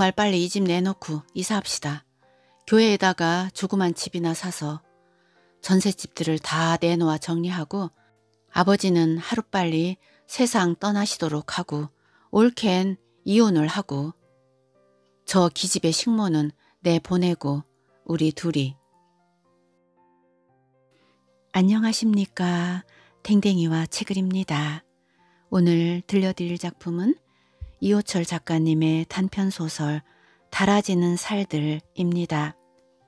정말 빨리 이 집 내놓고 이사합시다. 교회에다가 조그만 집이나 사서 전셋집들을 다 내놓아 정리하고 아버지는 하루빨리 세상 떠나시도록 하고 올케 이혼을 하고 저 기집애 식모는 내보내고 우리 둘이 안녕하십니까 댕댕이와 책을입니다. 오늘 들려드릴 작품은 이호철 작가님의 단편소설 달아지는 살들입니다.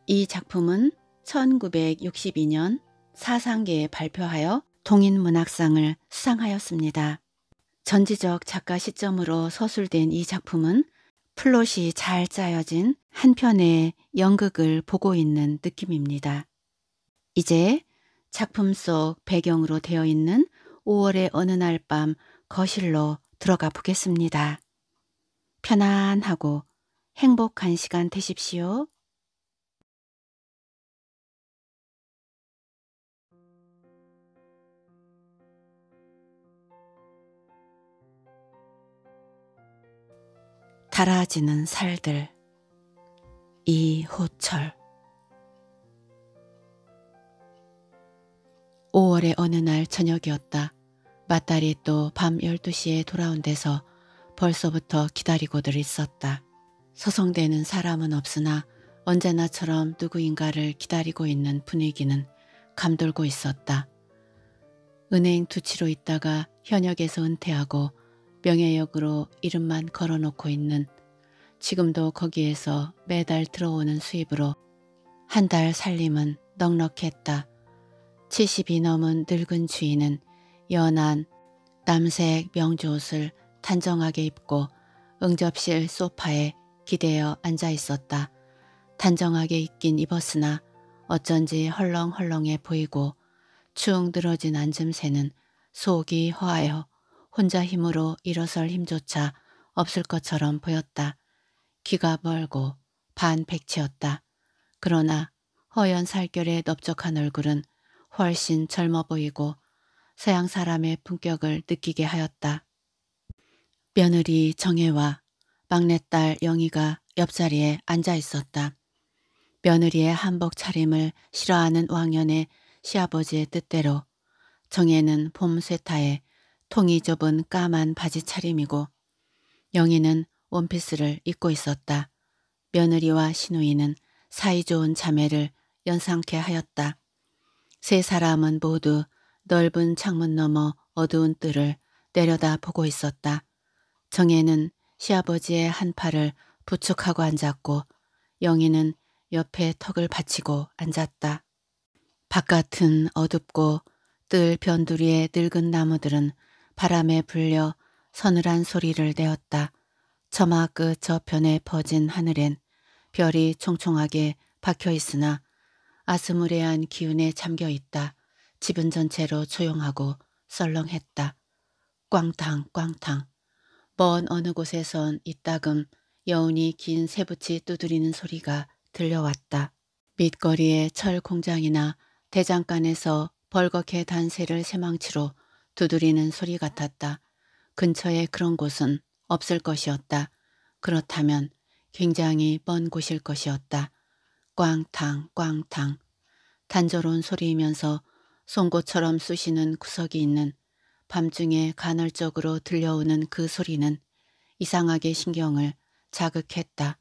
이 작품은 1962년 사상계에 발표하여 동인문학상을 수상하였습니다. 전지적 작가 시점으로 서술된 이 작품은 플롯이 잘 짜여진 한 편의 연극을 보고 있는 느낌입니다. 이제 작품 속 배경으로 되어 있는 5월의 어느 날 밤 거실로 들어가 보겠습니다. 편안하고 행복한 시간 되십시오. 달아지는 살들 이호철 5월의 어느 날 저녁이었다. 맞다리 또 밤 12시에 돌아온 데서 벌써부터 기다리고들 있었다. 서성대는 사람은 없으나 언제나처럼 누구인가를 기다리고 있는 분위기는 감돌고 있었다. 은행 두치로 있다가 현역에서 은퇴하고 명예역으로 이름만 걸어놓고 있는 지금도 거기에서 매달 들어오는 수입으로 한 달 살림은 넉넉했다. 70이 넘은 늙은 주인은 연한 남색 명조옷을 단정하게 입고 응접실 소파에 기대어 앉아 있었다. 단정하게 입긴 입었으나 어쩐지 헐렁헐렁해 보이고 추웅 들어진 앉음새는 속이 허하여 혼자 힘으로 일어설 힘조차 없을 것처럼 보였다. 귀가 멀고 반백치였다. 그러나 허연 살결의 넓적한 얼굴은 훨씬 젊어 보이고 서양 사람의 품격을 느끼게 하였다. 며느리 정혜와 막내딸 영희가 옆자리에 앉아 있었다. 며느리의 한복 차림을 싫어하는 왕년의 시아버지의 뜻대로 정혜는 봄 쇠타에 통이 좁은 까만 바지 차림이고 영희는 원피스를 입고 있었다. 며느리와 시누이는 사이좋은 자매를 연상케 하였다. 세 사람은 모두 넓은 창문 너머 어두운 뜰을 내려다보고 있었다. 정혜는 시아버지의 한 팔을 부축하고 앉았고 영희는 옆에 턱을 받치고 앉았다. 바깥은 어둡고 뜰 변두리의 늙은 나무들은 바람에 불려 서늘한 소리를 내었다. 저마 끝 그 저편에 퍼진 하늘엔 별이 총총하게 박혀 있으나 아스무레한 기운에 잠겨 있다. 집은 전체로 조용하고 썰렁했다. 꽝탕 꽝탕 먼 어느 곳에선 이따금 여운이 긴 새붙이 두드리는 소리가 들려왔다. 밑거리의 철 공장이나 대장간에서 벌겋게 단새를 새망치로 두드리는 소리 같았다. 근처에 그런 곳은 없을 것이었다. 그렇다면 굉장히 먼 곳일 것이었다. 꽝탕 꽝탕 단조로운 소리이면서 송곳처럼 쑤시는 구석이 있는 밤중에 간헐적으로 들려오는 그 소리는 이상하게 신경을 자극했다.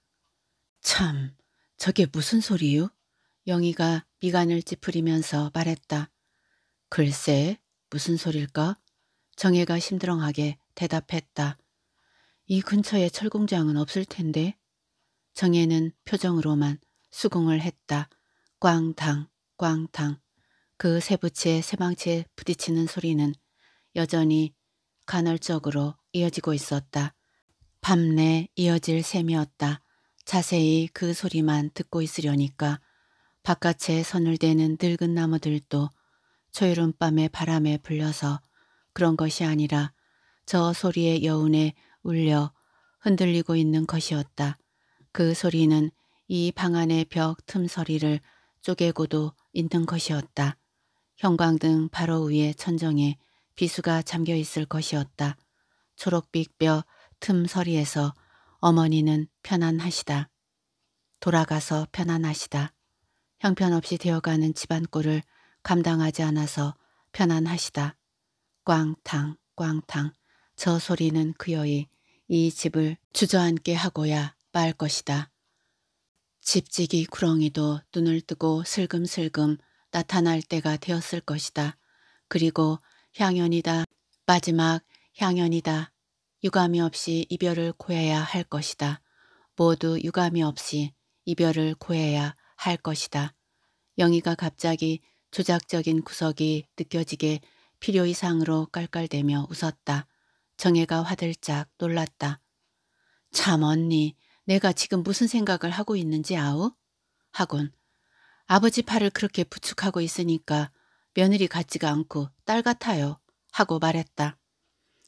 참, 저게 무슨 소리유? 영희가 미간을 찌푸리면서 말했다. 글쎄, 무슨 소릴까? 정혜가 심드렁하게 대답했다. 이 근처에 철공장은 없을 텐데. 정혜는 표정으로만 수긍을 했다. 꽝탕, 꽝탕. 그 세부치에 세망치에 부딪히는 소리는 여전히 간헐적으로 이어지고 있었다. 밤내 이어질 셈이었다. 자세히 그 소리만 듣고 있으려니까 바깥에 선을 대는 늙은 나무들도 초여름 밤의 바람에 불려서 그런 것이 아니라 저 소리의 여운에 울려 흔들리고 있는 것이었다. 그 소리는 이방 안의 벽 틈서리를 쪼개고도 있는 것이었다. 형광등 바로 위에 천정에 비수가 잠겨 있을 것이었다. 초록빛 뼈 틈서리에서 어머니는 편안하시다. 돌아가서 편안하시다. 형편없이 되어가는 집안꼴을 감당하지 않아서 편안하시다. 꽝탕 꽝탕 저 소리는 그여의 이 집을 주저앉게 하고야 말 것이다. 집지기 구렁이도 눈을 뜨고 슬금슬금 나타날 때가 되었을 것이다. 그리고 향연이다. 마지막 향연이다. 유감이 없이 이별을 고해야 할 것이다. 모두 유감이 없이 이별을 고해야 할 것이다. 영희가 갑자기 조작적인 구석이 느껴지게 필요 이상으로 깔깔대며 웃었다. 정혜가 화들짝 놀랐다. 참 언니, 내가 지금 무슨 생각을 하고 있는지 아우? 하군 아버지 팔을 그렇게 부축하고 있으니까 며느리 같지가 않고 딸 같아요. 하고 말했다.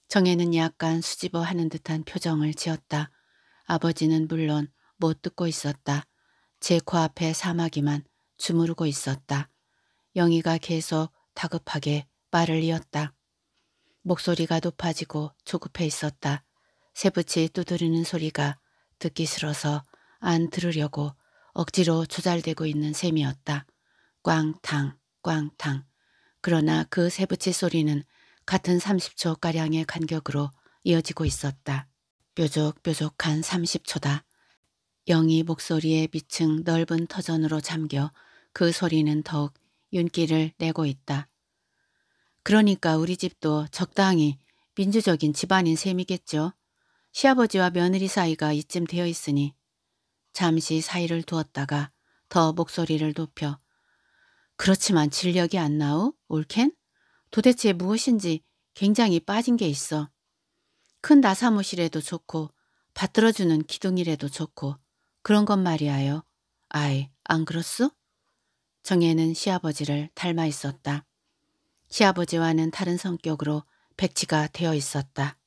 정혜는 약간 수집어 하는 듯한 표정을 지었다. 아버지는 물론 못 듣고 있었다. 제 코앞에 사마귀만 주무르고 있었다. 영희가 계속 다급하게 말을 이었다. 목소리가 높아지고 조급해 있었다. 새붙이 두드리는 소리가 듣기 싫어서 안 들으려고 억지로 조잘되고 있는 셈이었다. 꽝탕 꽝탕 그러나 그 세부치 소리는 같은 30초가량의 간격으로 이어지고 있었다. 뾰족뾰족한 30초다. 영희 목소리에 밑층 넓은 터전으로 잠겨 그 소리는 더욱 윤기를 내고 있다. 그러니까 우리 집도 적당히 민주적인 집안인 셈이겠죠. 시아버지와 며느리 사이가 이쯤 되어 있으니 잠시 사이를 두었다가 더 목소리를 높여 그렇지만 진력이 안 나오? 올켄? 도대체 무엇인지 굉장히 빠진 게 있어. 큰 나사무실에도 좋고 받들어주는 기둥이라도 좋고 그런 것 말이야요. 아이, 안 그렇소? 정혜는 시아버지를 닮아 있었다. 시아버지와는 다른 성격으로 백치가 되어 있었다.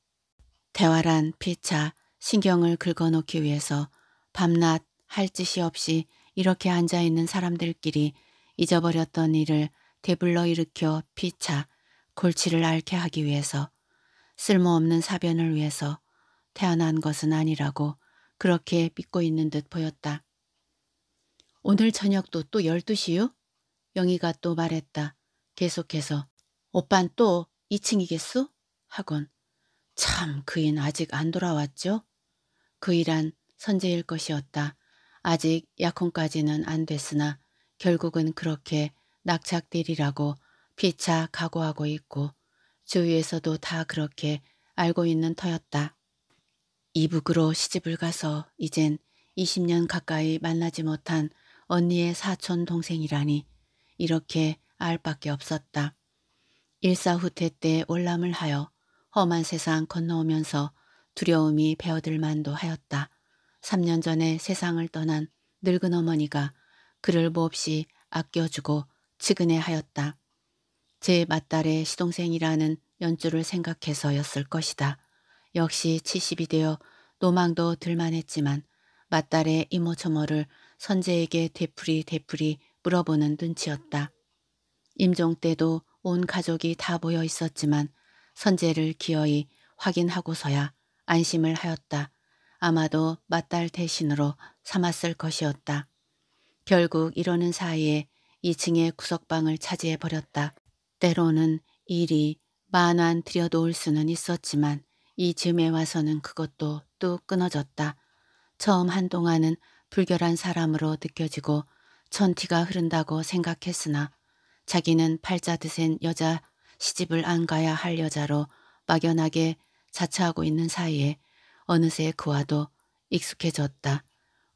대화란 피차 신경을 긁어놓기 위해서 밤낮 할 짓이 없이 이렇게 앉아있는 사람들끼리 잊어버렸던 일을 되불러 일으켜 피차 골치를 앓게 하기 위해서 쓸모없는 사변을 위해서 태어난 것은 아니라고 그렇게 믿고 있는 듯 보였다. 오늘 저녁도 또 12시요? 영희가 또 말했다. 계속해서 오빤 또 2층이겠소? 하곤 참 그인 아직 안 돌아왔죠? 그 일한 선제일 것이었다. 아직 약혼까지는 안 됐으나 결국은 그렇게 낙착되리라고 피차 각오하고 있고 주위에서도 다 그렇게 알고 있는 터였다. 이북으로 시집을 가서 이젠 20년 가까이 만나지 못한 언니의 사촌 동생이라니 이렇게 알밖에 없었다. 일사후퇴 때 올람을 하여 험한 세상 건너오면서 두려움이 배어들 만도 하였다. 3년 전에 세상을 떠난 늙은 어머니가 그를 몹시 아껴주고 측은해하였다. 제맞딸의 시동생이라는 연주를 생각해서였을 것이다. 역시 70이 되어 노망도 들만했지만 맞딸의 이모저모를 선재에게 되풀이 되풀이 물어보는 눈치였다. 임종 때도 온 가족이 다 모여 있었지만 선재를 기어이 확인하고서야 안심을 하였다. 아마도 맞딸 대신으로 삼았을 것이었다. 결국 이러는 사이에 2층의 구석방을 차지해 버렸다. 때로는 일이 만원 들여놓을 수는 있었지만 이 즈음에 와서는 그것도 뚝 끊어졌다. 처음 한동안은 불결한 사람으로 느껴지고 천티가 흐른다고 생각했으나 자기는 팔자드 센 여자 시집을 안 가야 할 여자로 막연하게 자처하고 있는 사이에 어느새 그와도 익숙해졌다.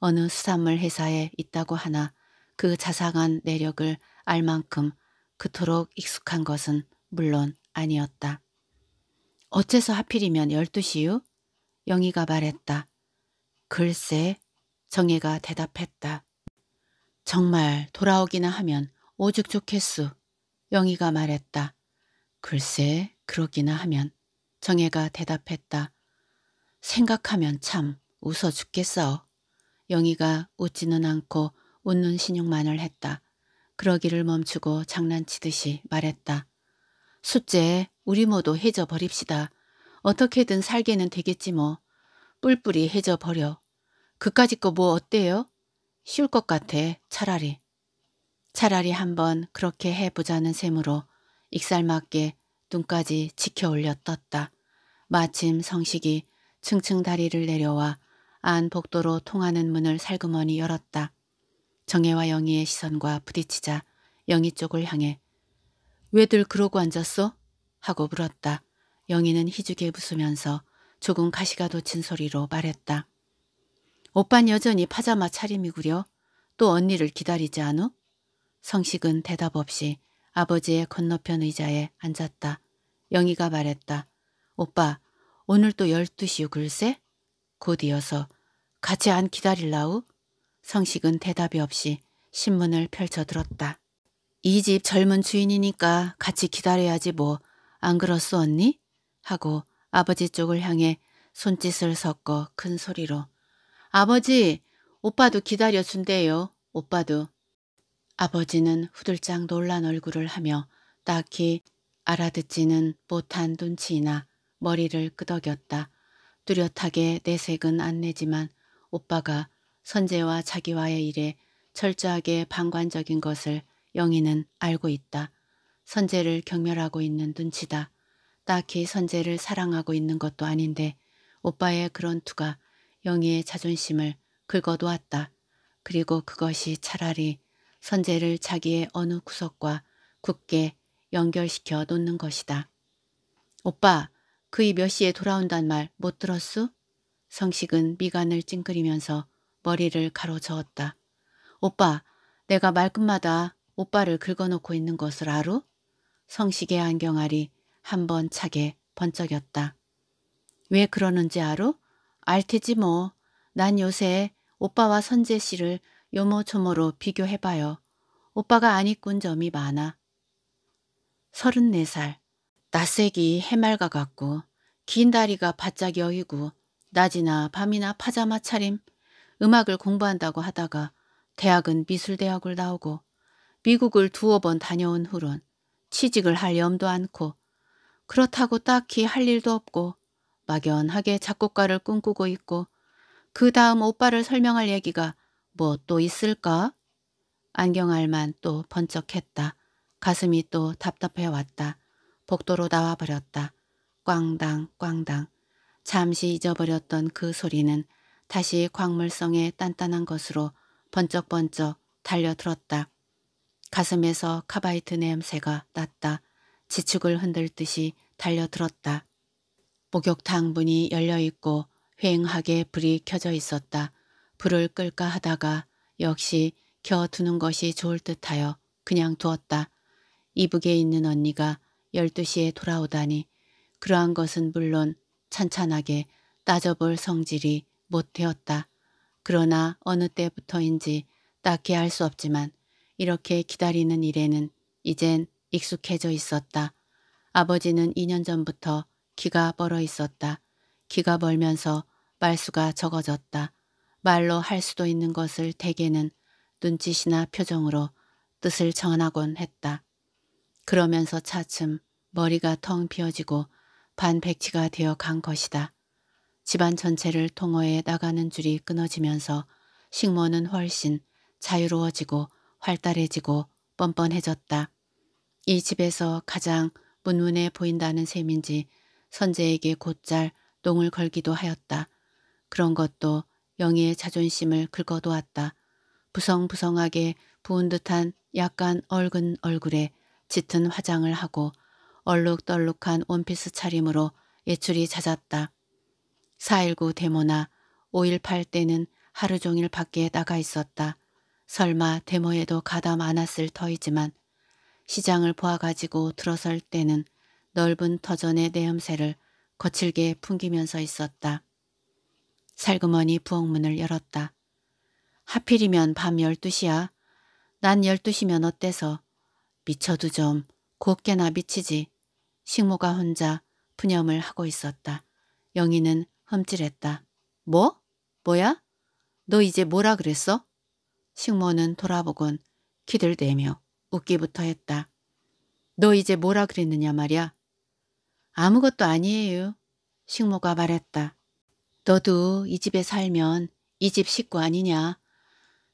어느 수산물 회사에 있다고 하나 그 자상한 내력을 알 만큼 그토록 익숙한 것은 물론 아니었다. 어째서 하필이면 12시유? 영희가 말했다. 글쎄, 정혜가 대답했다. 정말 돌아오기나 하면 오죽 좋겠수. 영희가 말했다. 글쎄, 그러기나 하면 정혜가 대답했다. 생각하면 참 웃어 죽겠어. 영희가 웃지는 않고 웃는 신용만을 했다. 그러기를 멈추고 장난치듯이 말했다. 숫제 우리 모두 해져버립시다. 어떻게든 살게는 되겠지 뭐. 뿔뿔이 해져버려. 그까짓 거 뭐 어때요? 쉬울 것 같아 차라리. 차라리 한번 그렇게 해보자는 셈으로 익살맞게 눈까지 지켜올려 떴다. 마침 성식이 층층 다리를 내려와 안 복도로 통하는 문을 살그머니 열었다. 정혜와 영희의 시선과 부딪히자 영희 쪽을 향해 왜들 그러고 앉았어? 하고 물었다. 영희는 희죽에 웃으면서 조금 가시가 돋친 소리로 말했다. 오빤 여전히 파자마 차림이구려. 또 언니를 기다리지 않어? 성식은 대답 없이 아버지의 건너편 의자에 앉았다. 영희가 말했다. 오빠, 오늘 또 12시 글쎄? 곧이어서 가지 안 기다릴라우? 성식은 대답이 없이 신문을 펼쳐들었다. 이 집 젊은 주인이니까 같이 기다려야지 뭐 안 그렇소 언니? 하고 아버지 쪽을 향해 손짓을 섞어 큰 소리로 아버지 오빠도 기다려준대요 오빠도 아버지는 후들짝 놀란 얼굴을 하며 딱히 알아듣지는 못한 눈치이나 머리를 끄덕였다. 뚜렷하게 내색은 안 내지만 오빠가 선재와 자기와의 일에 철저하게 방관적인 것을 영희는 알고 있다. 선재를 경멸하고 있는 눈치다. 딱히 선재를 사랑하고 있는 것도 아닌데 오빠의 그런 투가 영희의 자존심을 긁어놓았다. 그리고 그것이 차라리 선재를 자기의 어느 구석과 굳게 연결시켜 놓는 것이다. 오빠, 그이 몇 시에 돌아온단 말 못 들었수? 성식은 미간을 찡그리면서 머리를 가로저었다. 오빠, 내가 말끝마다 오빠를 긁어놓고 있는 것을 알아? 성식의 안경알이 한 번 차게 번쩍였다. 왜 그러는지 알아? 알 테지 뭐. 난 요새 오빠와 선재 씨를 요모조모로 비교해봐요. 오빠가 안 이꾼 점이 많아. 34살 낯색이 해맑아 같고 긴 다리가 바짝 여이고 낮이나 밤이나 파자마 차림 음악을 공부한다고 하다가 대학은 미술대학을 나오고 미국을 두어 번 다녀온 후론 취직을 할 염도 않고 그렇다고 딱히 할 일도 없고 막연하게 작곡가를 꿈꾸고 있고 그 다음 오빠를 설명할 얘기가 뭐 또 있을까? 안경알만 또 번쩍했다. 가슴이 또 답답해 왔다. 복도로 나와 버렸다. 꽝당 꽝당. 잠시 잊어버렸던 그 소리는 다시 광물성의 단단한 것으로 번쩍번쩍 달려들었다. 가슴에서 카바이트 냄새가 났다. 지축을 흔들듯이 달려들었다. 목욕탕 문이 열려있고 휑하게 불이 켜져 있었다. 불을 끌까 하다가 역시 켜두는 것이 좋을 듯하여 그냥 두었다. 이북에 있는 언니가 12시에 돌아오다니 그러한 것은 물론 찬찬하게 따져볼 성질이 못되었다. 그러나 어느 때부터인지 딱히 알 수 없지만 이렇게 기다리는 일에는 이젠 익숙해져 있었다. 아버지는 2년 전부터 키가 벌어 있었다. 키가 벌면서 말수가 적어졌다. 말로 할 수도 있는 것을 대개는 눈짓이나 표정으로 뜻을 전하곤 했다. 그러면서 차츰 머리가 텅 비어지고 반백치가 되어 간 것이다. 집안 전체를 통어에 나가는 줄이 끊어지면서 식모는 훨씬 자유로워지고 활달해지고 뻔뻔해졌다. 이 집에서 가장 문문해 보인다는 셈인지 선재에게 곧잘 농을 걸기도 하였다. 그런 것도 영희의 자존심을 긁어놓았다. 부성부성하게 부은 듯한 약간 얼근 얼굴에 짙은 화장을 하고 얼룩덜룩한 원피스 차림으로 예출이 잦았다. 4.19 데모나 5.18 때는 하루 종일 밖에 나가 있었다. 설마 데모에도 가담 않았을 터이지만 시장을 보아가지고 들어설 때는 넓은 터전의 내음새를 거칠게 풍기면서 있었다. 살그머니 부엌문을 열었다. 하필이면 밤 12시야. 난 12시면 어때서 미쳐도 좀 곱게나 미치지. 식모가 혼자 푸념을 하고 있었다. 영희는 흠찔했다 뭐? 뭐야? 너 이제 뭐라 그랬어? 식모는 돌아보곤 키들대며 웃기부터 했다. 너 이제 뭐라 그랬느냐 말이야? 아무것도 아니에요. 식모가 말했다. 너도 이 집에 살면 이 집 식구 아니냐?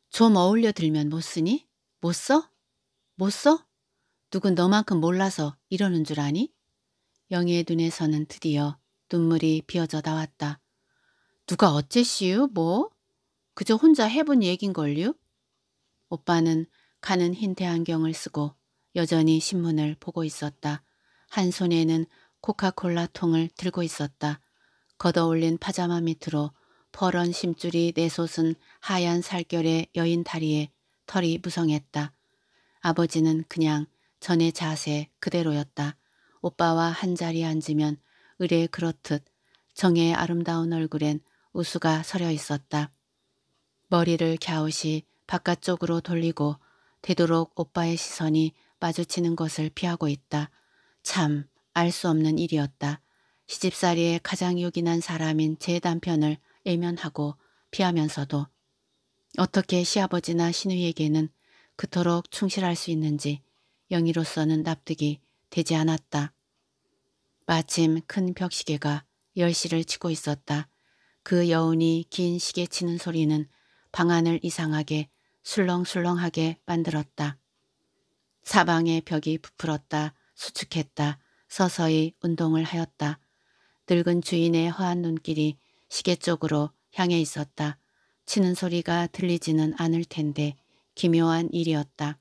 좀 어울려 들면 못 쓰니? 못 써? 못 써? 누군 너만큼 몰라서 이러는 줄 아니? 영희의 눈에서는 드디어 눈물이 비어져 나왔다. 누가 어째시유? 뭐? 그저 혼자 해본 얘긴걸요? 오빠는 가는 흰태 안경을 쓰고 여전히 신문을 보고 있었다. 한 손에는 코카콜라 통을 들고 있었다. 걷어올린 파자마 밑으로 버런 심줄이 내솟은 하얀 살결의 여인 다리에 털이 무성했다. 아버지는 그냥 전의 자세 그대로였다. 오빠와 한자리 앉으면 의례 그렇듯 정의 아름다운 얼굴엔 우수가 서려 있었다. 머리를 갸웃이 바깥쪽으로 돌리고 되도록 오빠의 시선이 마주치는 것을 피하고 있다. 참 알 수 없는 일이었다. 시집살이에 가장 유기난 사람인 제 남편을 애면하고 피하면서도 어떻게 시아버지나 시누이에게는 그토록 충실할 수 있는지 영희로서는 납득이 되지 않았다. 마침 큰 벽시계가 열시를 치고 있었다. 그 여운이 긴 시계 치는 소리는 방안을 이상하게 술렁술렁하게 만들었다. 사방의 벽이 부풀었다. 수축했다. 서서히 운동을 하였다. 늙은 주인의 허한 눈길이 시계 쪽으로 향해 있었다. 치는 소리가 들리지는 않을 텐데 기묘한 일이었다.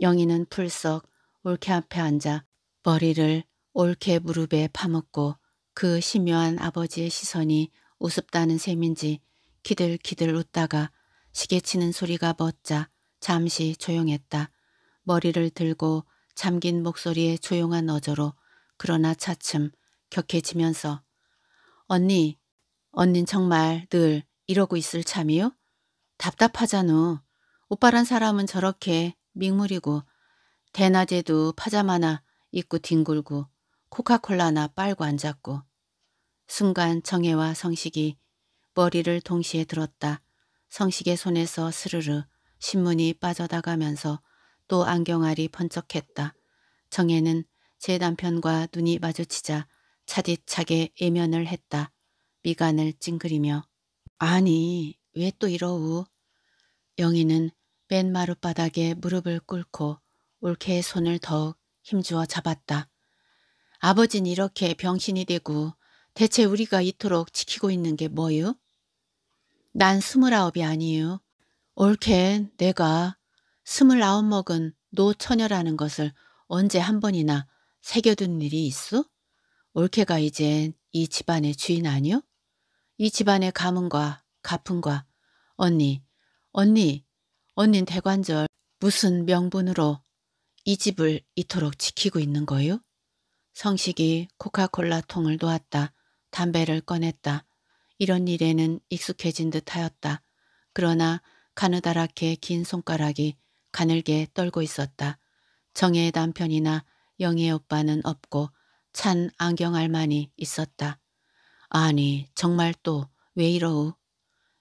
영희는 풀썩 올케 앞에 앉아 머리를 올케 무릎에 파묻고 그 심요한 아버지의 시선이 우습다는 셈인지 기들기들 웃다가 시계치는 소리가 멎자 잠시 조용했다. 머리를 들고 잠긴 목소리에 조용한 어조로 그러나 차츰 격해지면서 언니, 언닌 정말 늘 이러고 있을 참이요? 답답하잖우 오빠란 사람은 저렇게 민물이고 대낮에도 파자마나 입고 뒹굴고 코카콜라나 빨고 앉았고 순간 정혜와 성식이 머리를 동시에 들었다. 성식의 손에서 스르르 신문이 빠져나가면서 또 안경알이 번쩍했다. 정혜는 제 남편과 눈이 마주치자 차디차게 예면을 했다. 미간을 찡그리며 아니 왜 또 이러우? 영희는 맨 마룻바닥에 무릎을 꿇고 올케의 손을 더욱 힘주어 잡았다. 아버진 이렇게 병신이 되고 대체 우리가 이토록 지키고 있는 게 뭐유? 난 스물아홉이 아니유. 올케 내가 스물아홉 먹은 노처녀라는 것을 언제 한 번이나 새겨둔 일이 있어? 올케가 이젠 이 집안의 주인 아니요? 이 집안의 가문과 가품과 언니, 언니 언닌 대관절 무슨 명분으로 이 집을 이토록 지키고 있는 거요? 성식이 코카콜라 통을 놓았다. 담배를 꺼냈다. 이런 일에는 익숙해진 듯하였다. 그러나 가느다랗게 긴 손가락이 가늘게 떨고 있었다. 정혜의 남편이나 영희의 오빠는 없고 찬 안경알만이 있었다. 아니 정말 또 왜 이러우?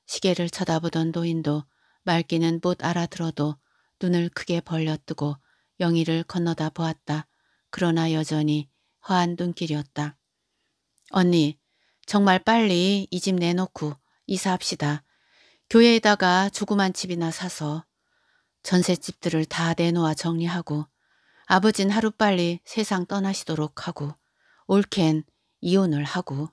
시계를 쳐다보던 노인도 말귀는 못 알아들어도 눈을 크게 벌려뜨고 영희를 건너다 보았다. 그러나 여전히 허한 눈길이었다. 언니 정말 빨리 이 집 내놓고 이사합시다. 교회에다가 조그만 집이나 사서 전셋집들을 다 내놓아 정리하고 아버진 하루빨리 세상 떠나시도록 하고 올케엔 이혼을 하고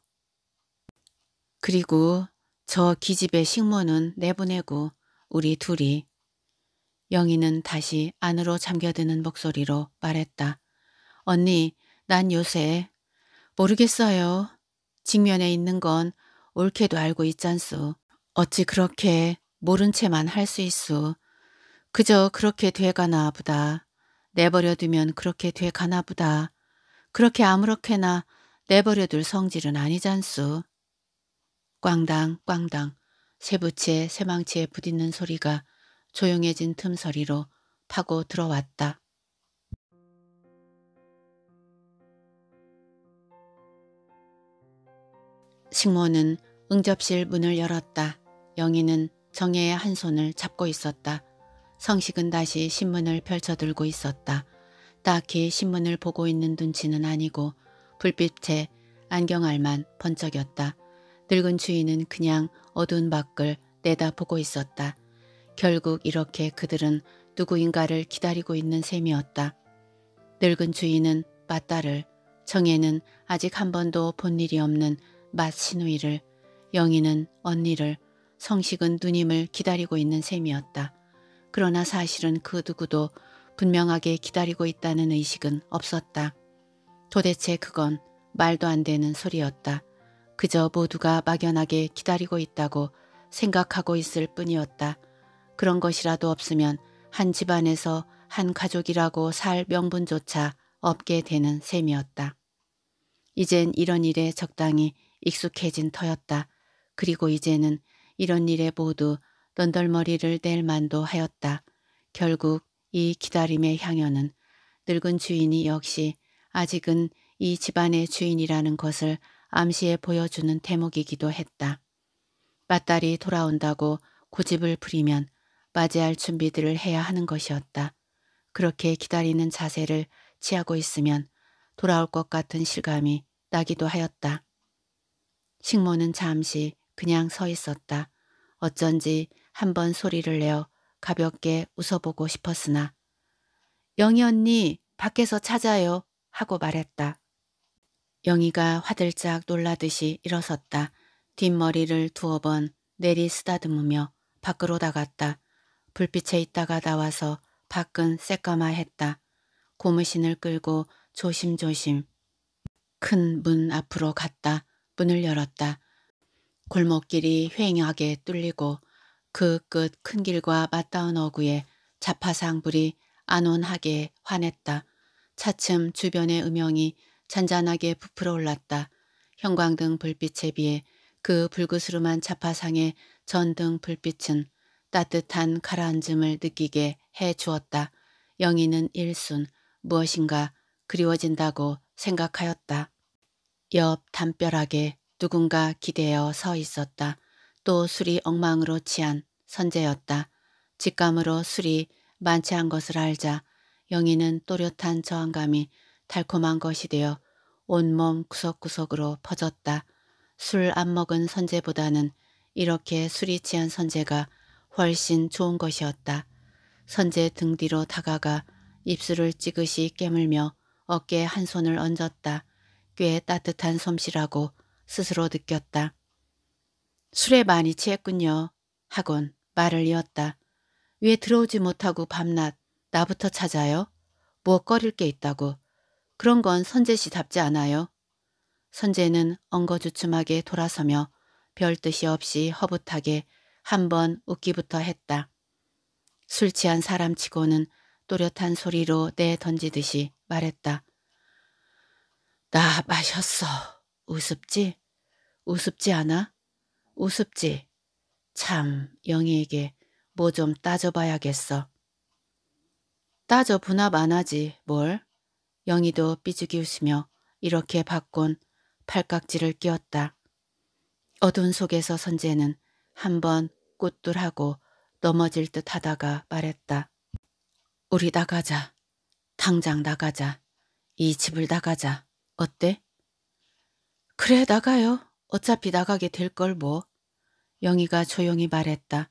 그리고 저 기집애 식모는 내보내고 우리 둘이. 영희는 다시 안으로 잠겨드는 목소리로 말했다. 언니, 난 요새 모르겠어요. 직면에 있는 건 옳게도 알고 있잖소. 어찌 그렇게 모른 채만 할 수 있소. 그저 그렇게 돼가나 보다. 내버려두면 그렇게 돼가나 보다. 그렇게 아무렇게나 내버려둘 성질은 아니잖소. 꽝당 꽝당 세부치에 새망치에 부딪는 소리가 조용해진 틈서리로 파고 들어왔다. 식모는 응접실 문을 열었다. 영희는 정혜의 한 손을 잡고 있었다. 성식은 다시 신문을 펼쳐들고 있었다. 딱히 신문을 보고 있는 눈치는 아니고 불빛에 안경알만 번쩍였다. 늙은 주인은 그냥 어두운 밖을 내다보고 있었다. 결국 이렇게 그들은 누구인가를 기다리고 있는 셈이었다. 늙은 주인은 맞다를, 정혜는 아직 한 번도 본 일이 없는 맛시누이를, 영희는 언니를, 성식은 누님을 기다리고 있는 셈이었다. 그러나 사실은 그 누구도 분명하게 기다리고 있다는 의식은 없었다. 도대체 그건 말도 안 되는 소리였다. 그저 모두가 막연하게 기다리고 있다고 생각하고 있을 뿐이었다. 그런 것이라도 없으면 한 집안에서 한 가족이라고 살 명분조차 없게 되는 셈이었다. 이젠 이런 일에 적당히 익숙해진 터였다. 그리고 이제는 이런 일에 모두 넌덜머리를 낼 만도 하였다. 결국 이 기다림의 향연은 늙은 주인이 역시 아직은 이 집안의 주인이라는 것을 암시에 보여주는 대목이기도 했다. 맞딸이 돌아온다고 고집을 부리면 맞이할 준비들을 해야 하는 것이었다. 그렇게 기다리는 자세를 취하고 있으면 돌아올 것 같은 실감이 나기도 하였다. 식모는 잠시 그냥 서 있었다. 어쩐지 한번 소리를 내어 가볍게 웃어보고 싶었으나 영희 언니 밖에서 찾아요 하고 말했다. 영희가 화들짝 놀라듯이 일어섰다. 뒷머리를 두어 번 내리 쓰다듬으며 밖으로 나갔다. 불빛에 있다가 나와서 밖은 새까마 했다. 고무신을 끌고 조심조심 큰 문 앞으로 갔다. 문을 열었다. 골목길이 휑하게 뚫리고 그 끝 큰 길과 맞닿은 어구에 자파상불이 안온하게 환했다. 차츰 주변의 음영이 잔잔하게 부풀어 올랐다. 형광등 불빛에 비해 그 불그스름한 자파상의 전등 불빛은 따뜻한 가라앉음을 느끼게 해주었다. 영희는 일순 무엇인가 그리워진다고 생각하였다. 옆 담벼락에 누군가 기대어 서 있었다. 또 술이 엉망으로 취한 선재였다. 직감으로 술이 만취한 것을 알자 영희는 또렷한 저항감이 달콤한 것이 되어 온몸 구석구석으로 퍼졌다. 술 안 먹은 선재보다는 이렇게 술이 취한 선재가 훨씬 좋은 것이었다. 선재등 뒤로 다가가 입술을 찌그시 깨물며 어깨에 한 손을 얹었다. 꽤 따뜻한 솜씨라고 스스로 느꼈다. 술에 많이 취했군요. 하곤 말을 이었다. 왜 들어오지 못하고 밤낮 나부터 찾아요? 무엇거릴 게 있다고 그런 건 선재 씨답지 않아요. 선재는 엉거주춤하게 돌아서며 별 뜻이 없이 허붓하게 한 번 웃기부터 했다. 술 취한 사람치고는 또렷한 소리로 내던지듯이 말했다. 나 마셨어. 우습지? 우습지 않아? 우습지? 참 영희에게 뭐 좀 따져봐야겠어. 따져 분합 안 하지 뭘? 영희도 삐죽이 웃으며 이렇게 바꾼 팔깍지를 끼웠다. 어두운 속에서 선재는 한번 꽂뚤하고 넘어질 듯 하다가 말했다. 우리 나가자. 당장 나가자. 이 집을 나가자. 어때? 그래 나가요. 어차피 나가게 될 걸 뭐. 영희가 조용히 말했다.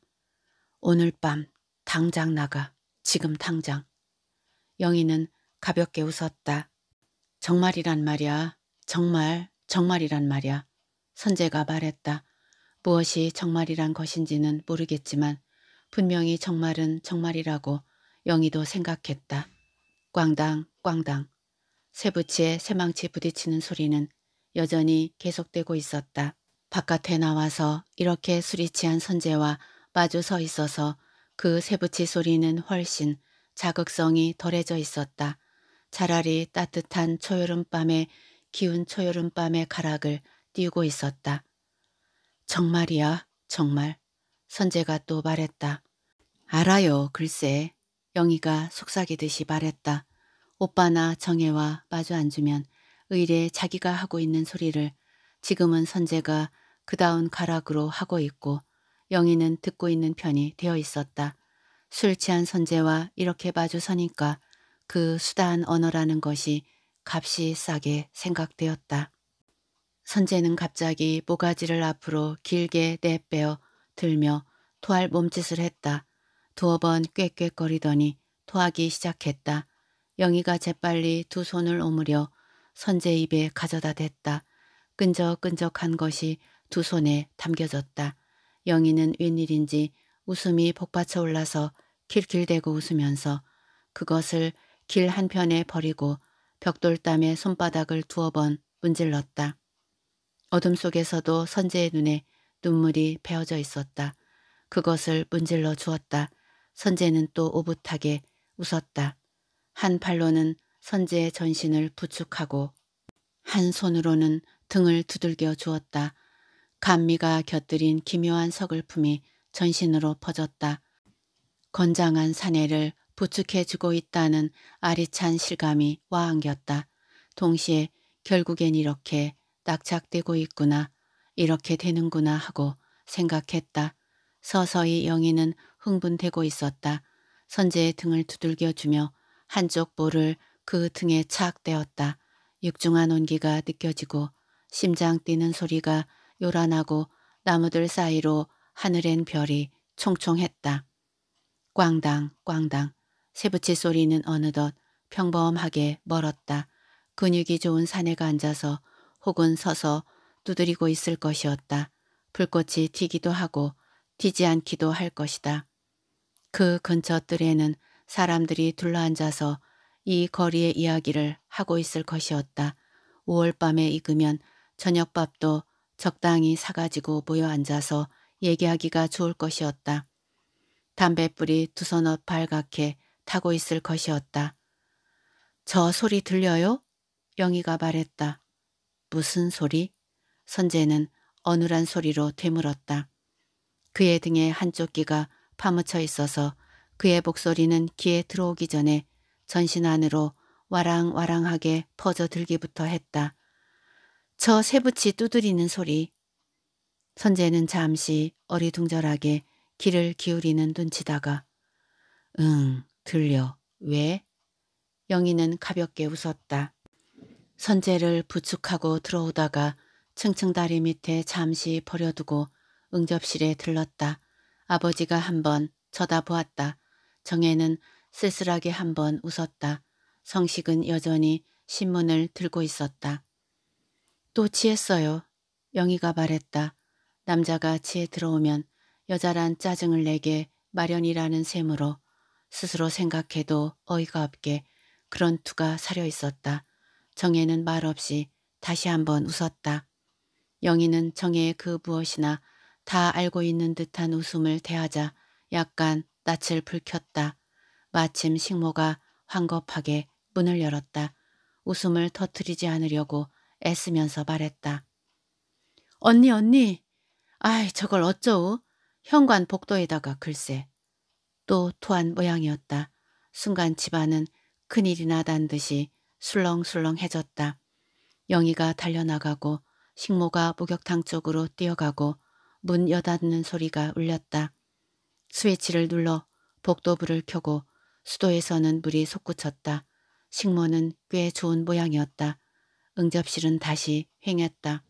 오늘 밤 당장 나가. 지금 당장. 영희는 가볍게 웃었다. 정말이란 말이야. 정말, 정말이란 말이야. 선재가 말했다. 무엇이 정말이란 것인지는 모르겠지만 분명히 정말은 정말이라고 영희도 생각했다. 꽝당, 꽝당. 세부치에 새망치 부딪히는 소리는 여전히 계속되고 있었다. 바깥에 나와서 이렇게 술이 취한 선재와 마주 서 있어서 그세부치 소리는 훨씬 자극성이 덜해져 있었다. 차라리 따뜻한 초여름 밤에 기운 초여름 밤에 가락을 띄우고 있었다. 정말이야 정말. 선재가 또 말했다. 알아요 글쎄. 영희가 속삭이듯이 말했다. 오빠나 정혜와 마주 앉으면 의례 자기가 하고 있는 소리를 지금은 선재가 그다운 가락으로 하고 있고 영희는 듣고 있는 편이 되어 있었다. 술 취한 선재와 이렇게 마주 서니까 그 수단 언어라는 것이 값이 싸게 생각되었다. 선재는 갑자기 모가지를 앞으로 길게 내빼어 들며 토할 몸짓을 했다. 두어 번꽥꽥거리더니 토하기 시작했다. 영희가 재빨리 두 손을 오므려 선재 입에 가져다 댔다. 끈적끈적한 것이 두 손에 담겨졌다. 영희는 웬일인지 웃음이 복받쳐 올라서 킬킬대고 웃으면서 그것을 길 한편에 버리고 벽돌땀에 손바닥을 두어 번 문질렀다. 어둠 속에서도 선재의 눈에 눈물이 베어져 있었다. 그것을 문질러 주었다. 선재는 또 오붓하게 웃었다. 한 팔로는 선재의 전신을 부축하고 한 손으로는 등을 두들겨 주었다. 감미가 곁들인 기묘한 서글픔이 전신으로 퍼졌다. 건장한 사내를 부축해주고 있다는 아리찬 실감이 와안겼다. 동시에 결국엔 이렇게 낙착되고 있구나 이렇게 되는구나 하고 생각했다. 서서히 영희는 흥분되고 있었다. 선재의 등을 두들겨주며 한쪽 볼을 그 등에 착 대었다. 육중한 온기가 느껴지고 심장 뛰는 소리가 요란하고 나무들 사이로 하늘엔 별이 총총했다. 꽝당 꽝당 세부치 소리는 어느덧 평범하게 멀었다. 근육이 좋은 사내가 앉아서 혹은 서서 두드리고 있을 것이었다. 불꽃이 튀기도 하고 튀지 않기도 할 것이다. 그 근처 뜰에는 사람들이 둘러앉아서 이 거리의 이야기를 하고 있을 것이었다. 5월 밤에 익으면 저녁밥도 적당히 사가지고 모여 앉아서 얘기하기가 좋을 것이었다. 담뱃불이 두서넛 발갛게 타고 있을 것이었다. 저 소리 들려요? 영희가 말했다. 무슨 소리? 선재는 어눌한 소리로 되물었다. 그의 등에 한쪽 귀가 파묻혀 있어서 그의 목소리는 귀에 들어오기 전에 전신 안으로 와랑와랑하게 퍼져들기부터 했다. 저 새붙이 두드리는 소리. 선재는 잠시 어리둥절하게 귀를 기울이는 눈치다가 응 들려. 왜? 영희는 가볍게 웃었다. 선재를 부축하고 들어오다가 층층 다리 밑에 잠시 버려두고 응접실에 들렀다. 아버지가 한번 쳐다보았다. 정혜는 쓸쓸하게 한번 웃었다. 성식은 여전히 신문을 들고 있었다. 또 취했어요. 영희가 말했다. 남자가 치에 들어오면 여자란 짜증을 내게 마련이라는 셈으로 스스로 생각해도 어이가 없게 그런 투가 사려 있었다. 정혜는 말없이 다시 한번 웃었다. 영희는 정혜의 그 무엇이나 다 알고 있는 듯한 웃음을 대하자 약간 낯을 불켰다. 마침 식모가 황급하게 문을 열었다. 웃음을 터트리지 않으려고 애쓰면서 말했다. 언니 언니 아이 저걸 어쩌우? 현관 복도에다가 글쎄 또 토한 모양이었다. 순간 집안은 큰일이 나단 듯이 술렁술렁해졌다. 영희가 달려나가고 식모가 목욕탕 쪽으로 뛰어가고 문 여닫는 소리가 울렸다. 스위치를 눌러 복도불을 켜고 수도에서는 물이 솟구쳤다. 식모는 꽤 좋은 모양이었다. 응접실은 다시 횡했다.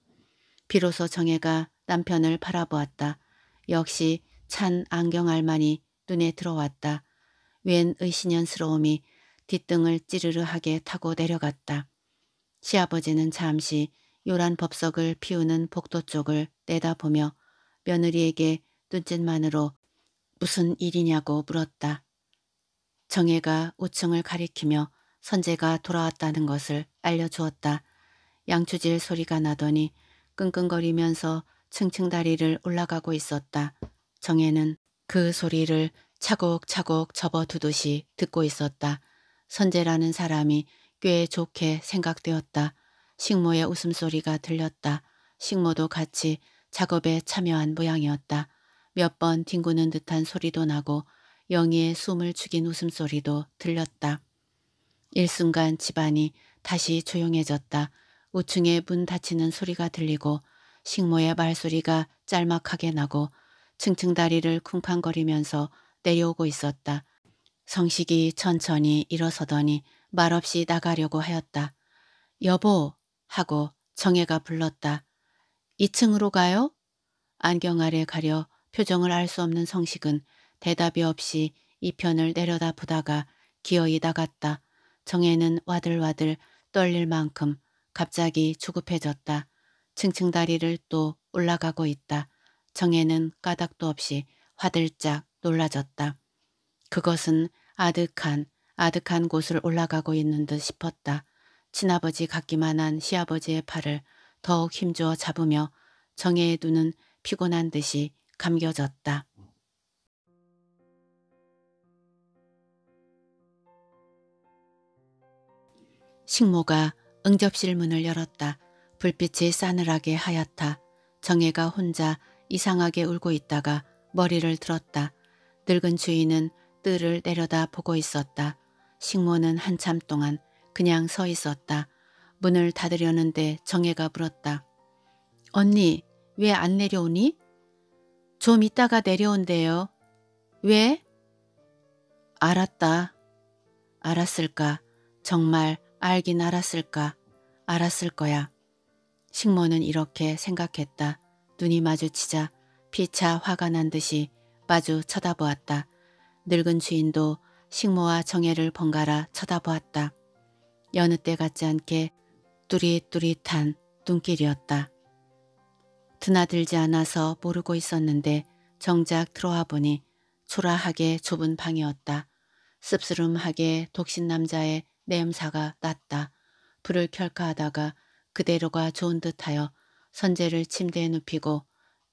비로소 정혜가 남편을 바라보았다. 역시 찬 안경 알만이 눈에 들어왔다. 웬 의신연스러움이 뒷등을 찌르르하게 타고 내려갔다. 시아버지는 잠시 요란 법석을 피우는 복도 쪽을 내다보며 며느리에게 눈짓만으로 무슨 일이냐고 물었다. 정혜가 우층을 가리키며 선재가 돌아왔다는 것을 알려주었다. 양추질 소리가 나더니 끙끙거리면서 층층다리를 올라가고 있었다. 정혜는 그 소리를 차곡차곡 접어두듯이 듣고 있었다. 선재라는 사람이 꽤 좋게 생각되었다. 식모의 웃음소리가 들렸다. 식모도 같이 작업에 참여한 모양이었다. 몇 번 뒹구는 듯한 소리도 나고 영희의 숨을 죽인 웃음소리도 들렸다. 일순간 집안이 다시 조용해졌다. 우층에 문 닫히는 소리가 들리고 식모의 말소리가 짤막하게 나고 층층 다리를 쿵쾅거리면서 내려오고 있었다. 성식이 천천히 일어서더니 말없이 나가려고 하였다. 여보 하고 정혜가 불렀다. 2층으로 가요? 안경 아래 가려 표정을 알 수 없는 성식은 대답이 없이 이편을 내려다 보다가 기어이 나갔다. 정혜는 와들와들 떨릴 만큼 갑자기 주급해졌다. 층층 다리를 또 올라가고 있다. 정혜는 까닭도 없이 화들짝 놀라졌다. 그것은 아득한 아득한 곳을 올라가고 있는 듯 싶었다. 친아버지 같기만 한 시아버지의 팔을 더욱 힘주어 잡으며 정혜의 눈은 피곤한 듯이 감겨졌다. 식모가 응접실 문을 열었다. 불빛이 싸늘하게 하얗다. 정혜가 혼자 이상하게 울고 있다가 머리를 들었다. 늙은 주인은 뜰을 내려다 보고 있었다. 식모는 한참 동안 그냥 서 있었다. 문을 닫으려는데 정혜가 물었다. 언니 왜 안 내려오니? 좀 이따가 내려온대요. 왜? 알았다. 알았을까? 정말 알긴 알았을까? 알았을 거야. 식모는 이렇게 생각했다. 눈이 마주치자 피차 화가 난 듯이 마주 쳐다보았다. 늙은 주인도 식모와 정혜를 번갈아 쳐다보았다. 여느 때 같지 않게 뚜릿뚜릿한 눈길이었다. 드나들지 않아서 모르고 있었는데 정작 들어와 보니 초라하게 좁은 방이었다. 씁쓸름하게 독신 남자의 냄새가 났다. 불을 켤까 하다가 그대로가 좋은 듯하여 선재를 침대에 눕히고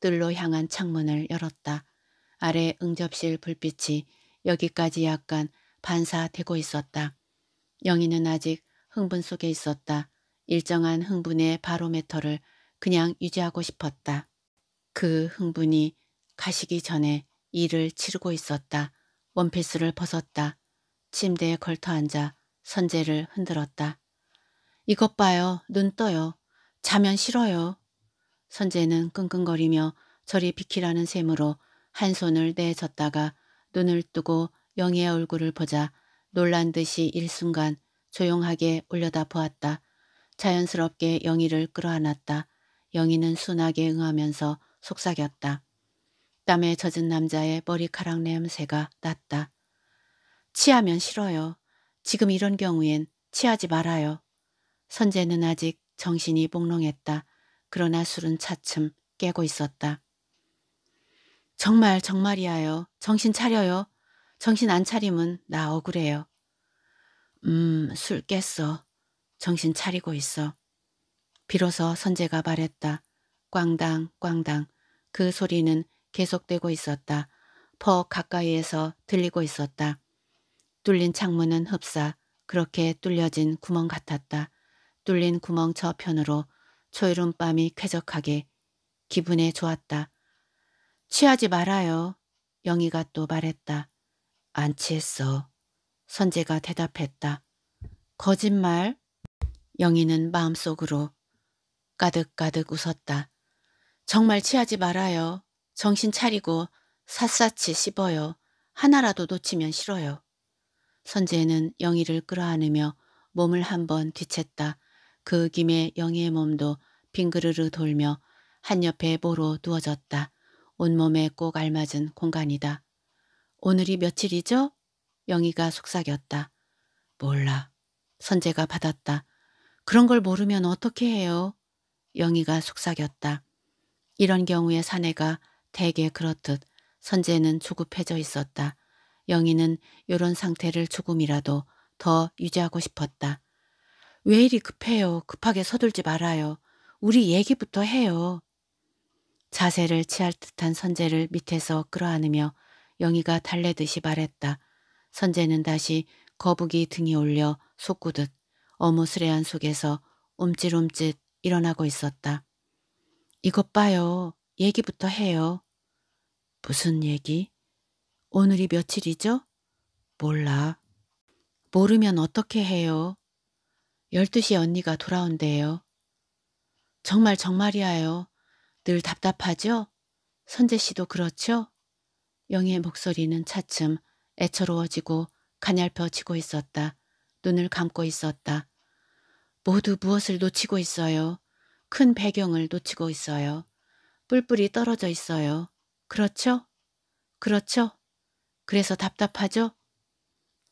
뜰로 향한 창문을 열었다. 아래 응접실 불빛이 여기까지 약간 반사되고 있었다. 영희는 아직 흥분 속에 있었다. 일정한 흥분의 바로메터를 그냥 유지하고 싶었다. 그 흥분이 가시기 전에 일을 치르고 있었다. 원피스를 벗었다. 침대에 걸터앉아 선재를 흔들었다. 이것 봐요. 눈 떠요. 자면 싫어요. 선재는 끙끙거리며 저리 비키라는 셈으로 한 손을 내젓다가 눈을 뜨고 영희의 얼굴을 보자 놀란 듯이 일순간 조용하게 올려다 보았다. 자연스럽게 영희를 끌어안았다. 영희는 순하게 응하면서 속삭였다. 땀에 젖은 남자의 머리카락 냄새가 났다. 치하면 싫어요. 지금 이런 경우엔 치하지 말아요. 선재는 아직 정신이 몽롱했다. 그러나 술은 차츰 깨고 있었다. 정말 정말이야요. 정신 차려요. 정신 안 차리면 나 억울해요. 음, 술 깼어. 정신 차리고 있어. 비로소 선재가 말했다. 꽝당 꽝당 그 소리는 계속되고 있었다. 퍽 가까이에서 들리고 있었다. 뚫린 창문은 흡사 그렇게 뚫려진 구멍 같았다. 뚫린 구멍 저편으로 초이름 밤이 쾌적하게 기분에 좋았다. 취하지 말아요. 영희가 또 말했다. 안 취했어. 선재가 대답했다. 거짓말. 영희는 마음속으로 까득까득 웃었다. 정말 취하지 말아요. 정신 차리고 샅샅이 씹어요. 하나라도 놓치면 싫어요. 선재는 영희를 끌어안으며 몸을 한번 뒤챘다. 그 김에 영희의 몸도 빙그르르 돌며 한옆에 보로 누워졌다. 온몸에 꼭 알맞은 공간이다. 오늘이 며칠이죠? 영희가 속삭였다. 몰라. 선재가 받았다. 그런 걸 모르면 어떻게 해요? 영희가 속삭였다. 이런 경우에 사내가 대개 그렇듯 선재는 조급해져 있었다. 영희는 요런 상태를 조금이라도 더 유지하고 싶었다. 왜 이리 급해요. 급하게 서둘지 말아요. 우리 얘기부터 해요. 자세를 취할 듯한 선재를 밑에서 끌어안으며 영희가 달래듯이 말했다. 선재는 다시 거북이 등이 올려 솟구듯 어무스레한 속에서 움찔움찔 일어나고 있었다. 이것 봐요. 얘기부터 해요. 무슨 얘기? 오늘이 며칠이죠? 몰라. 모르면 어떻게 해요? 12시에 언니가 돌아온대요. 정말 정말이에요. 늘 답답하죠? 선재 씨도 그렇죠? 영희의 목소리는 차츰 애처로워지고 가냘퍼지고 있었다. 눈을 감고 있었다. 모두 무엇을 놓치고 있어요. 큰 배경을 놓치고 있어요. 뿔뿔이 떨어져 있어요. 그렇죠? 그렇죠? 그래서 답답하죠?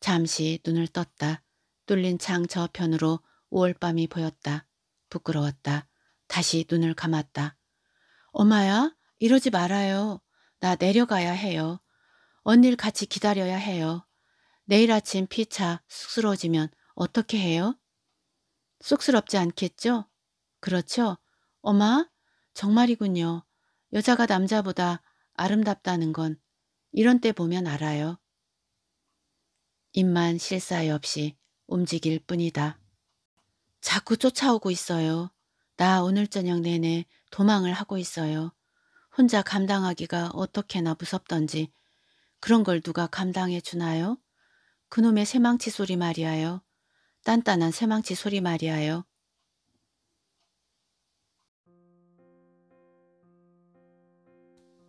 잠시 눈을 떴다. 뚫린 창 저편으로 5월밤이 보였다. 부끄러웠다. 다시 눈을 감았다. 엄마야, 이러지 말아요. 나 내려가야 해요. 언니를 같이 기다려야 해요. 내일 아침 피차 쑥스러워지면 어떻게 해요? 쑥스럽지 않겠죠? 그렇죠? 엄마? 정말이군요. 여자가 남자보다 아름답다는 건 이런 때 보면 알아요. 입만 실사에 없이 움직일 뿐이다. 자꾸 쫓아오고 있어요. 나 오늘 저녁 내내 도망을 하고 있어요. 혼자 감당하기가 어떻게나 무섭던지 그런 걸 누가 감당해 주나요? 그놈의 새망치 소리 말이에요. 딴딴한 새망치 소리 말이에요.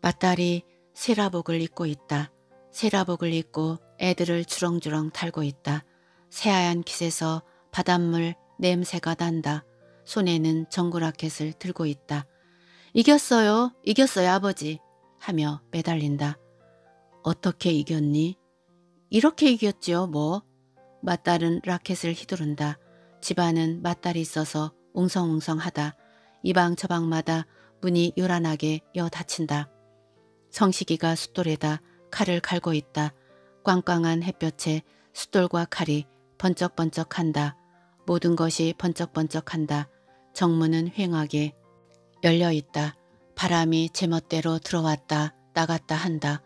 맞다리 세라복을 입고 있다. 세라복을 입고 애들을 주렁주렁 달고 있다. 새하얀 깃에서 바닷물 냄새가 난다. 손에는 정구라켓을 들고 있다. 이겼어요. 이겼어요 아버지. 하며 매달린다. 어떻게 이겼니? 이렇게 이겼지요 뭐. 맞딸은 라켓을 휘두른다. 집안은 맞딸이 있어서 웅성웅성하다. 이 방 저방마다 문이 요란하게 여 닫힌다. 성식이가 숫돌에다 칼을 갈고 있다. 꽝꽝한 햇볕에 숫돌과 칼이 번쩍번쩍한다. 모든 것이 번쩍번쩍한다. 정문은 휑하게 열려있다. 바람이 제멋대로 들어왔다 나갔다 한다.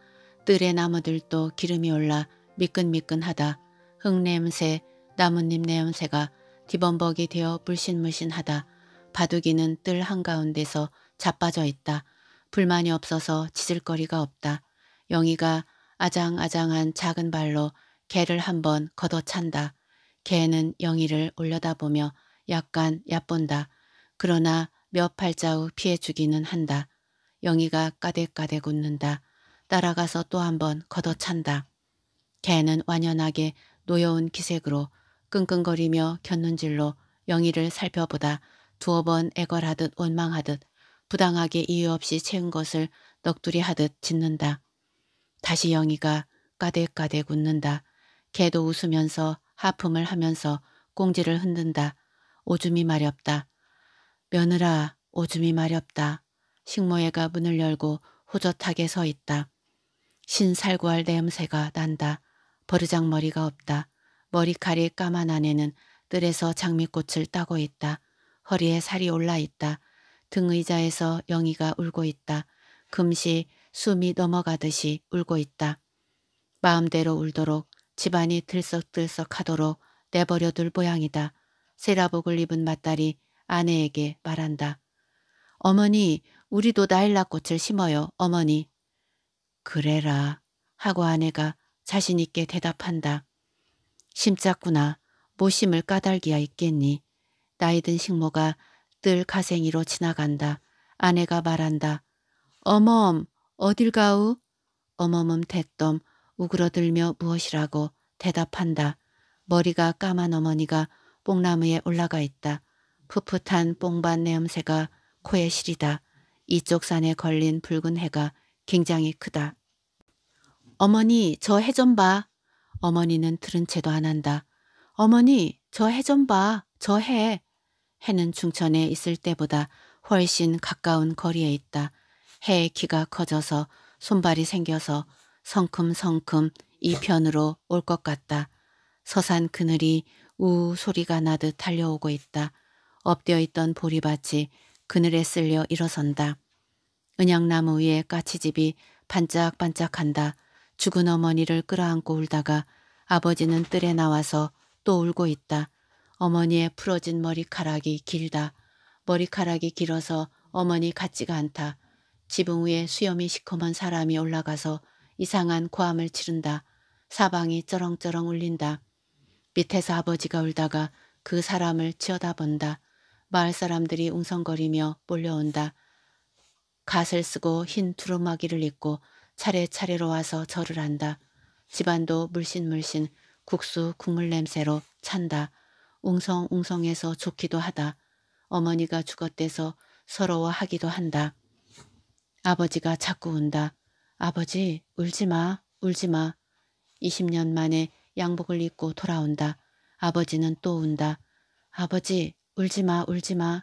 뜰의 나무들도 기름이 올라 미끈미끈하다. 흙냄새, 나뭇잎 냄새가 뒤범벅이 되어 물씬물씬하다. 바둑이는 뜰 한가운데서 자빠져 있다. 불만이 없어서 짖을거리가 없다. 영희가 아장아장한 작은 발로 개를 한번 걷어찬다. 개는 영희를 올려다보며 약간 얕본다. 그러나 몇 팔자 후 피해 주기는 한다. 영희가 까대까대 웃는다. 따라가서 또 한 번 걷어찬다. 개는 완연하게 노여운 기색으로 끙끙거리며 곁눈질로 영희를 살펴보다 두어 번 애걸하듯 원망하듯 부당하게 이유 없이 채운 것을 넋두리 하듯 짖는다. 다시 영희가 까대까대 웃는다. 개도 웃으면서 하품을 하면서 꽁지를 흔든다. 오줌이 마렵다. 며느라 오줌이 마렵다. 식모애가 문을 열고 호젓하게 서 있다. 신살구알 냄새가 난다. 버르장머리가 없다. 머리칼이 까만 아내는 뜰에서 장미꽃을 따고 있다. 허리에 살이 올라 있다. 등의자에서 영희가 울고 있다. 금시 숨이 넘어가듯이 울고 있다. 마음대로 울도록 집안이 들썩들썩 하도록 내버려둘 모양이다. 세라복을 입은 맏딸이 아내에게 말한다. 어머니, 우리도 나일락꽃을 심어요, 어머니. 그래라 하고 아내가 자신 있게 대답한다. 심짰구나. 모심을 뭐 까닭이야 있겠니. 나이든 식모가 뜰 가생이로 지나간다. 아내가 말한다. 어멈, 어딜 가우? 어멈멈됐뜸 우그러들며 무엇이라고 대답한다. 머리가 까만 어머니가 뽕나무에 올라가 있다. 풋풋한 뽕밭 내음새가 코에 시리다. 이쪽 산에 걸린 붉은 해가 굉장히 크다. 어머니 저 해 좀 봐. 어머니는 들은 채도 안 한다. 어머니 저 해 좀 봐. 저 해. 해는 충천에 있을 때보다 훨씬 가까운 거리에 있다. 해의 키가 커져서 손발이 생겨서 성큼성큼 이편으로 올 것 같다. 서산 그늘이 우 소리가 나듯 달려오고 있다. 엎드려 있던 보리밭이 그늘에 쓸려 일어선다. 은양나무 위에 까치집이 반짝반짝한다. 죽은 어머니를 끌어안고 울다가 아버지는 뜰에 나와서 또 울고 있다. 어머니의 풀어진 머리카락이 길다. 머리카락이 길어서 어머니 같지가 않다. 지붕 위에 수염이 시커먼 사람이 올라가서 이상한 고함을 치른다. 사방이 쩌렁쩌렁 울린다. 밑에서 아버지가 울다가 그 사람을 치어다본다. 마을 사람들이 웅성거리며 몰려온다. 갓을 쓰고 흰 두루마기를 입고 차례차례로 와서 절을 한다. 집안도 물씬물씬 국수 국물 냄새로 찬다. 웅성웅성해서 좋기도 하다. 어머니가 죽었대서 서러워하기도 한다. 아버지가 자꾸 운다. 아버지 울지 마 울지 마. 20년 만에 양복을 입고 돌아온다. 아버지는 또 운다. 아버지 울지 마 울지 마.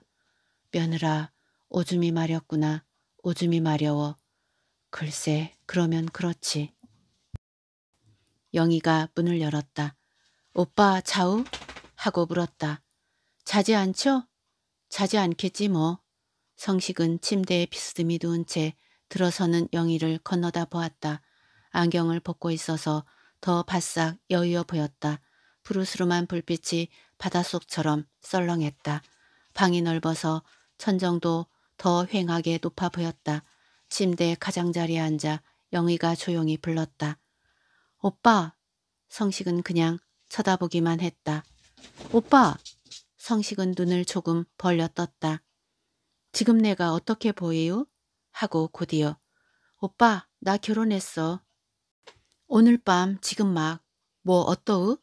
며느라 오줌이 마렵구나. 오줌이 마려워. 글쎄 그러면 그렇지. 영희가 문을 열었다. 오빠 자우? 하고 물었다. 자지 않죠? 자지 않겠지 뭐. 성식은 침대에 비스듬히 누운 채 들어서는 영희를 건너다 보았다. 안경을 벗고 있어서 더 바싹 여유어 보였다. 브루스름한 불빛이 바닷속처럼 썰렁했다. 방이 넓어서 천정도 더 휑하게 높아 보였다. 침대 가장자리에 앉아 영희가 조용히 불렀다. 오빠! 성식은 그냥 쳐다보기만 했다. 오빠! 성식은 눈을 조금 벌려 떴다. 지금 내가 어떻게 보이요? 하고 곧이어 오빠 나 결혼했어. 오늘 밤 지금 막 뭐 어떠우?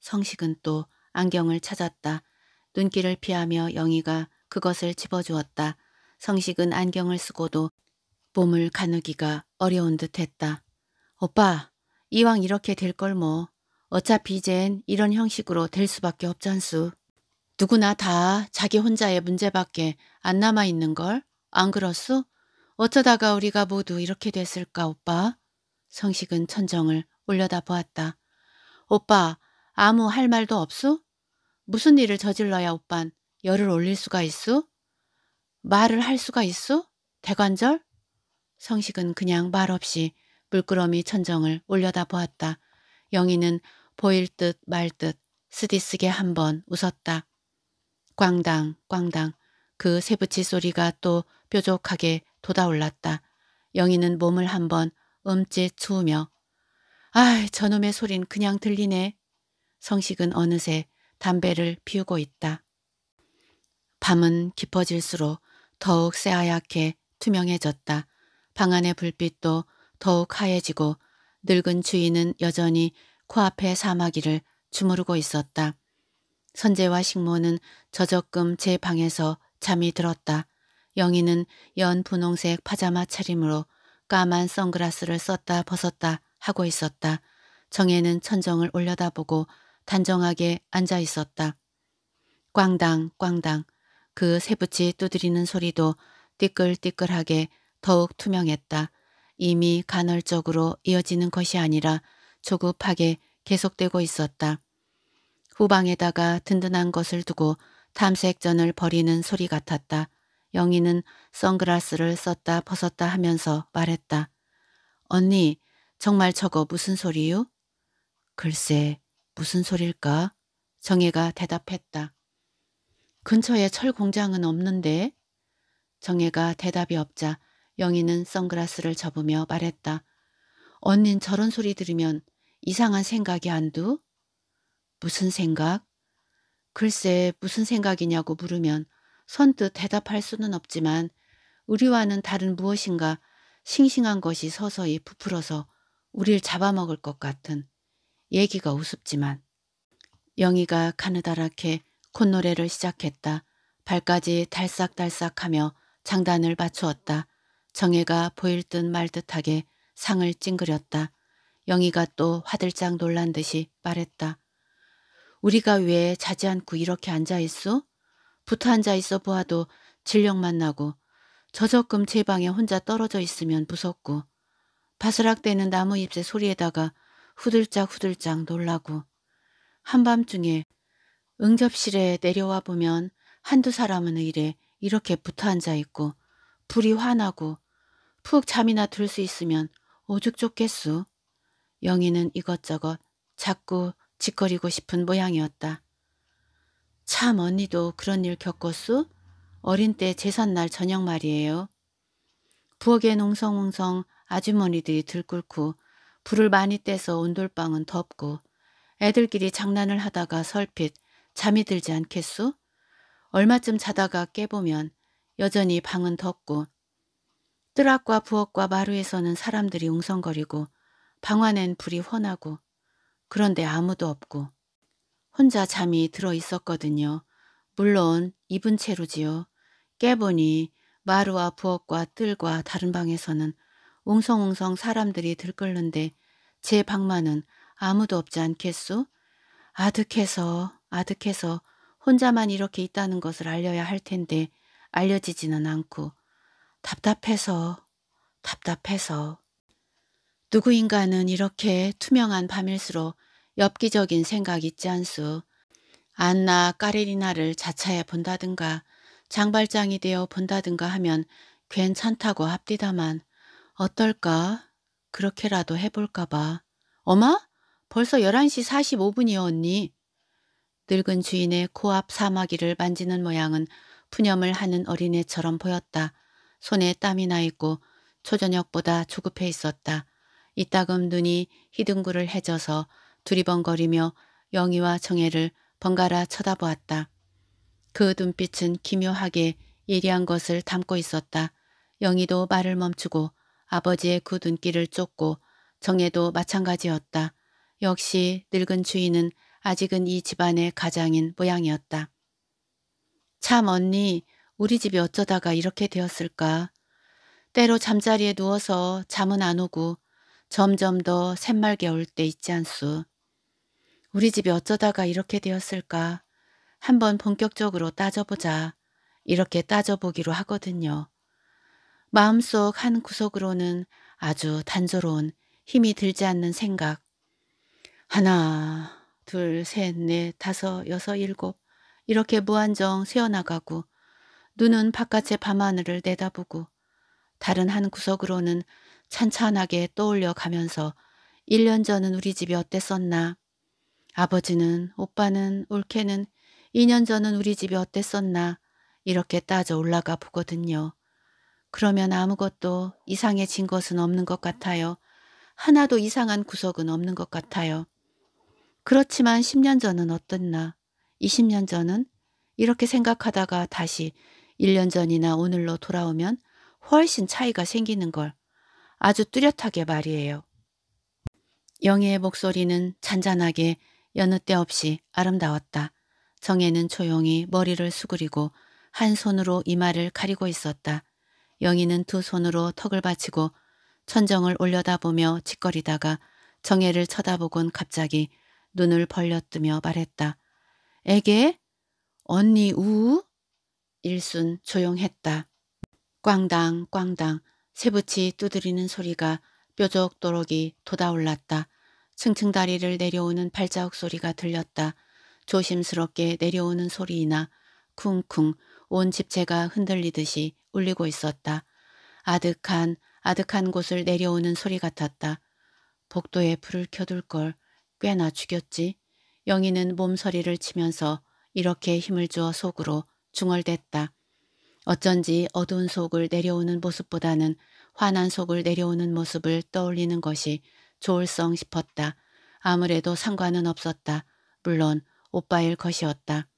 성식은 또 안경을 찾았다. 눈길을 피하며 영희가 그것을 집어주었다. 성식은 안경을 쓰고도 몸을 가누기가 어려운 듯 했다. 오빠 이왕 이렇게 될 걸 뭐. 어차피 이젠 이런 형식으로 될 수밖에 없잖수. 누구나 다 자기 혼자의 문제밖에 안 남아있는걸? 안그렇수 어쩌다가 우리가 모두 이렇게 됐을까 오빠? 성식은 천정을 올려다 보았다. 오빠 아무 할 말도 없소? 무슨 일을 저질러야 오빤 열을 올릴 수가 있소? 말을 할 수가 있소? 대관절? 성식은 그냥 말없이 물끄러미 천정을 올려다 보았다. 영희는 보일 듯 말 듯 쓰디쓰게 한번 웃었다. 꽝당 꽝당 그 세부치 소리가 또 뾰족하게 돋아올랐다. 영희는 몸을 한 번 음짓 추우며 아이 저놈의 소린 그냥 들리네. 성식은 어느새 담배를 피우고 있다. 밤은 깊어질수록 더욱 새하얗게 투명해졌다. 방 안의 불빛도 더욱 하얘지고 늙은 주인은 여전히 코앞에 사마귀를 주무르고 있었다. 선재와 식모는 저적금 제 방에서 잠이 들었다. 영희는 연 분홍색 파자마 차림으로 까만 선글라스를 썼다 벗었다 하고 있었다. 정혜는 천정을 올려다보고 단정하게 앉아 있었다. 꽝당 꽝당 그 새붙이 두드리는 소리도 띠끌띠끌하게 더욱 투명했다. 이미 간헐적으로 이어지는 것이 아니라 조급하게 계속되고 있었다. 후방에다가 든든한 것을 두고 탐색전을 벌이는 소리 같았다. 영희는 선글라스를 썼다 벗었다 하면서 말했다. 언니, 정말 저거 무슨 소리유 글쎄, 무슨 소릴까? 정혜가 대답했다. 근처에 철 공장은 없는데? 정혜가 대답이 없자 영희는 선글라스를 접으며 말했다. 언닌 저런 소리 들으면 이상한 생각이 안 두? 무슨 생각? 글쎄 무슨 생각이냐고 물으면 선뜻 대답할 수는 없지만 우리와는 다른 무엇인가 싱싱한 것이 서서히 부풀어서 우릴 잡아먹을 것 같은 얘기가 우습지만 영희가 가느다랗게 콧노래를 시작했다. 발까지 달싹달싹하며 장단을 맞추었다. 정혜가 보일 듯 말 듯하게 상을 찡그렸다. 영희가 또 화들짝 놀란 듯이 말했다. 우리가 왜 자지 않고 이렇게 앉아있어? 붙어 앉아 있어 보아도 진력만 나고 저적금 제 방에 혼자 떨어져 있으면 무섭고 바스락대는 나무 잎새 소리에다가 후들짝 후들짝 놀라고 한밤중에 응접실에 내려와 보면 한두 사람은 이래 이렇게 붙어 앉아 있고 불이 환하고푹 잠이나 들 수 있으면 오죽 좋겠수. 영희는 이것저것 자꾸 짓거리고 싶은 모양이었다. 참 언니도 그런 일 겪었수? 어린 때 제삿날 저녁 말이에요. 부엌에 농성웅성 아주머니들이 들끓고 불을 많이 떼서 온돌방은 덥고 애들끼리 장난을 하다가 설핏 잠이 들지 않겠수? 얼마쯤 자다가 깨보면 여전히 방은 덥고 뜨락과 부엌과 마루에서는 사람들이 웅성거리고 방 안엔 불이 훤하고 그런데 아무도 없고 혼자 잠이 들어 있었거든요. 물론 입은 채로지요. 깨보니 마루와 부엌과 뜰과 다른 방에서는 웅성웅성 사람들이 들끓는데 제 방만은 아무도 없지 않겠소? 아득해서 아득해서 혼자만 이렇게 있다는 것을 알려야 할 텐데 알려지지는 않고 답답해서 답답해서 누구인가는 이렇게 투명한 밤일수록 엽기적인 생각 있지 않수. 안나 까레리나를 자차해 본다든가 장발장이 되어 본다든가 하면 괜찮다고 합디다만 어떨까? 그렇게라도 해볼까봐. 어마? 벌써 11시 45분이요 언니. 늙은 주인의 코앞 사마귀를 만지는 모양은 푸념을 하는 어린애처럼 보였다. 손에 땀이 나 있고 초저녁보다 조급해 있었다. 이따금 눈이 희둥구를 해져서 두리번거리며 영희와 정혜를 번갈아 쳐다보았다. 그 눈빛은 기묘하게 예리한 것을 담고 있었다. 영희도 말을 멈추고 아버지의 그 눈길을 쫓고 정혜도 마찬가지였다. 역시 늙은 주인은 아직은 이 집안의 가장인 모양이었다. 참 언니 우리 집이 어쩌다가 이렇게 되었을까. 때로 잠자리에 누워서 잠은 안 오고 점점 더 샘말게 올때 있지 않소 우리 집이 어쩌다가 이렇게 되었을까? 한번 본격적으로 따져보자. 이렇게 따져보기로 하거든요. 마음속 한 구석으로는 아주 단조로운 힘이 들지 않는 생각. 하나, 둘, 셋, 넷, 다섯, 여섯, 일곱. 이렇게 무한정 세어나가고 눈은 바깥의 밤하늘을 내다보고 다른 한 구석으로는 찬찬하게 떠올려 가면서 1년 전은 우리 집이 어땠었나 아버지는 오빠는 올케는 2년 전은 우리 집이 어땠었나 이렇게 따져 올라가 보거든요. 그러면 아무것도 이상해진 것은 없는 것 같아요. 하나도 이상한 구석은 없는 것 같아요. 그렇지만 10년 전은 어땠나 20년 전은 이렇게 생각하다가 다시 1년 전이나 오늘로 돌아오면 훨씬 차이가 생기는 걸 아주 뚜렷하게 말이에요. 영희의 목소리는 잔잔하게 여느 때 없이 아름다웠다. 정혜는 조용히 머리를 수그리고 한 손으로 이마를 가리고 있었다. 영희는 두 손으로 턱을 받치고 천정을 올려다보며 짓거리다가 정혜를 쳐다보곤 갑자기 눈을 벌려뜨며 말했다. 에게? 언니 우? 일순 조용했다. 꽝당 꽝당 새붙이 두드리는 소리가 뾰족도록이 돋아올랐다. 층층다리를 내려오는 발자국 소리가 들렸다. 조심스럽게 내려오는 소리이나 쿵쿵 온 집체가 흔들리듯이 울리고 있었다. 아득한 아득한 곳을 내려오는 소리 같았다. 복도에 불을 켜둘 걸 꽤나 죽였지. 영희는 몸서리를 치면서 이렇게 힘을 주어 속으로 중얼댔다. 어쩐지 어두운 속을 내려오는 모습보다는 환한 속을 내려오는 모습을 떠올리는 것이 좋을성 싶었다. 아무래도 상관은 없었다. 물론 오빠일 것이었다.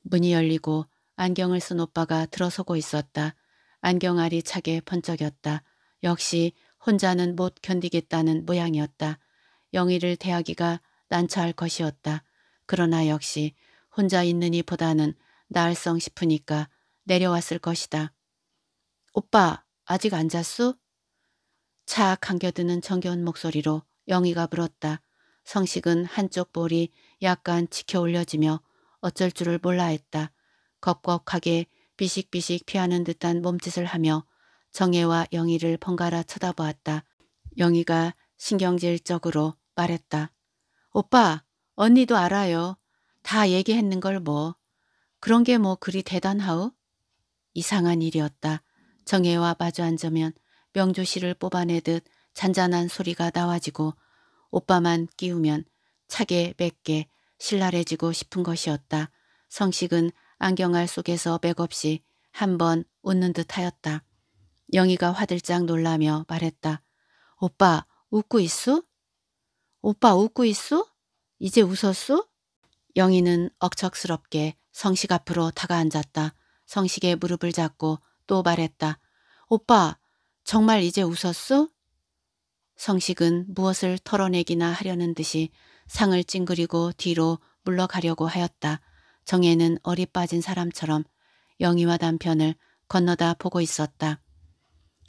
문이 열리고 안경을 쓴 오빠가 들어서고 있었다. 안경알이 차게 번쩍였다. 역시 혼자는 못 견디겠다는 모양이었다. 영희를 대하기가 난처할 것이었다. 그러나 역시 혼자 있는 이보다는 나을성 싶으니까 내려왔을 것이다. 오빠 아직 안 잤수? 차악 감겨드는 정겨운 목소리로 영희가 불었다 성식은 한쪽 볼이 약간 치켜 올려지며 어쩔 줄을 몰라 했다. 겁겁하게 비식비식 피하는 듯한 몸짓을 하며 정혜와 영희를 번갈아 쳐다보았다. 영희가 신경질적으로 말했다. 오빠, 언니도 알아요. 다 얘기했는 걸 뭐. 그런 게 뭐 그리 대단하우? 이상한 일이었다. 정혜와 마주 앉으면 명조씨를 뽑아내듯 잔잔한 소리가 나와지고 오빠만 끼우면 차게 맵게 신랄해지고 싶은 것이었다. 성식은 안경알 속에서 맥없이 한번 웃는 듯 하였다. 영희가 화들짝 놀라며 말했다. 오빠 웃고 있수 오빠 웃고 있수 이제 웃었수 영희는 억척스럽게 성식 앞으로 다가앉았다. 성식의 무릎을 잡고 또 말했다. 오빠 정말 이제 웃었소? 성식은 무엇을 털어내기나 하려는 듯이 상을 찡그리고 뒤로 물러가려고 하였다. 정혜는 어리 빠진 사람처럼 영희와 남편을 건너다 보고 있었다.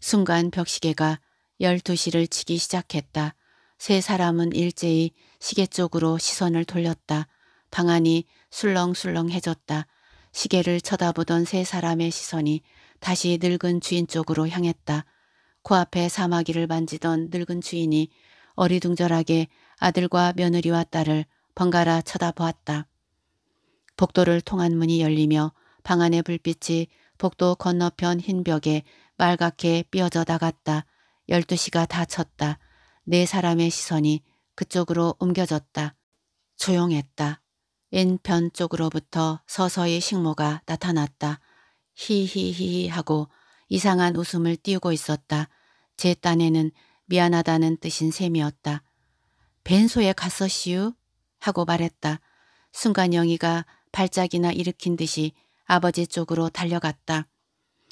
순간 벽시계가 12시를 치기 시작했다. 세 사람은 일제히 시계 쪽으로 시선을 돌렸다. 방안이 술렁술렁해졌다. 시계를 쳐다보던 세 사람의 시선이 다시 늙은 주인 쪽으로 향했다. 코앞에 그 사마귀를 만지던 늙은 주인이 어리둥절하게 아들과 며느리와 딸을 번갈아 쳐다보았다. 복도를 통한 문이 열리며 방 안의 불빛이 복도 건너편 흰 벽에 말갛게 삐어져 나갔다. 12시가 다 쳤다. 네 사람의 시선이 그쪽으로 옮겨졌다. 조용했다. 왼편 쪽으로부터 서서히 식모가 나타났다. 히히히히 하고 이상한 웃음을 띄우고 있었다. 제 딴에는 미안하다는 뜻인 셈이었다. 벤소에 갔었시우? 하고 말했다. 순간 영희가 발작이나 일으킨 듯이 아버지 쪽으로 달려갔다.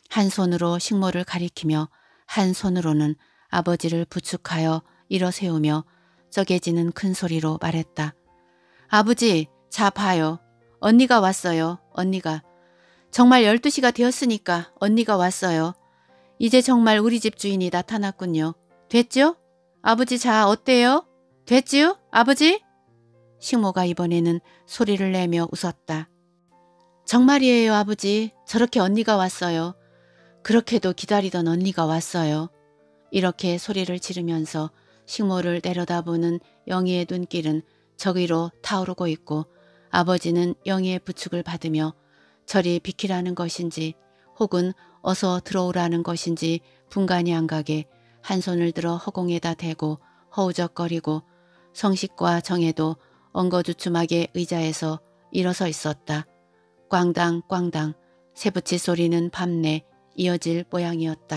한 손으로 식모를 가리키며 한 손으로는 아버지를 부축하여 일어세우며 쪼개지는 큰 소리로 말했다. 아버지, 자 봐요. 언니가 왔어요. 언니가. 정말 12시가 되었으니까 언니가 왔어요. 이제 정말 우리 집 주인이 나타났군요. 됐죠? 아버지 자 어때요? 됐지요? 아버지? 식모가 이번에는 소리를 내며 웃었다. 정말이에요 아버지. 저렇게 언니가 왔어요. 그렇게도 기다리던 언니가 왔어요. 이렇게 소리를 지르면서 식모를 내려다보는 영희의 눈길은 저기로 타오르고 있고 아버지는 영희의 부축을 받으며 저리 비키라는 것인지 혹은 어서 들어오라는 것인지 분간이 안 가게 한 손을 들어 허공에다 대고 허우적거리고 성식과 정혜도 엉거주춤하게 의자에서 일어서 있었다. 꽝당 꽝당 새부치 소리는 밤내 이어질 모양이었다.